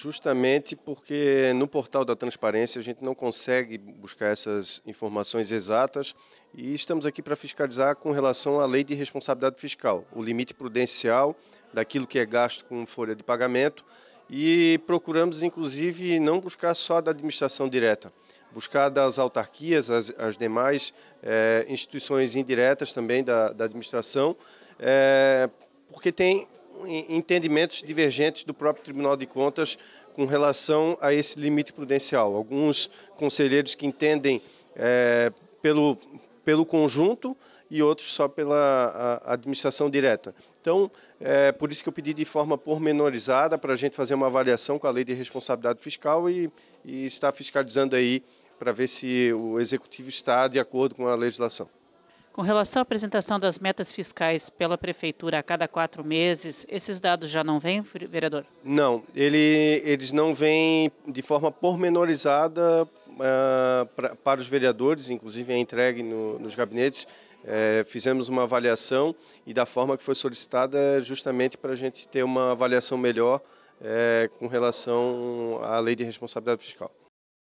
Justamente porque no portal da transparência a gente não consegue buscar essas informações exatas e estamos aqui para fiscalizar com relação à lei de responsabilidade fiscal, o limite prudencial daquilo que é gasto com folha de pagamento e procuramos inclusive não buscar só da administração direta, buscar das autarquias, as, as demais é, instituições indiretas também da, da administração, é, porque tem entendimentos divergentes do próprio Tribunal de Contas com relação a esse limite prudencial. Alguns conselheiros que entendem é, pelo, pelo conjunto e outros só pela a, administração direta. Então, é por isso que eu pedi de forma pormenorizada para a gente fazer uma avaliação com a lei de responsabilidade fiscal e, e estar fiscalizando aí para ver se o executivo está de acordo com a legislação. Com relação à apresentação das metas fiscais pela Prefeitura a cada quatro meses, esses dados já não vêm, vereador? Não, ele, eles não vêm de forma pormenorizada uh, pra, para os vereadores, inclusive é entregue no, nos gabinetes. É, fizemos uma avaliação e da forma que foi solicitada, é justamente para a gente ter uma avaliação melhor é, com relação à lei de responsabilidade fiscal.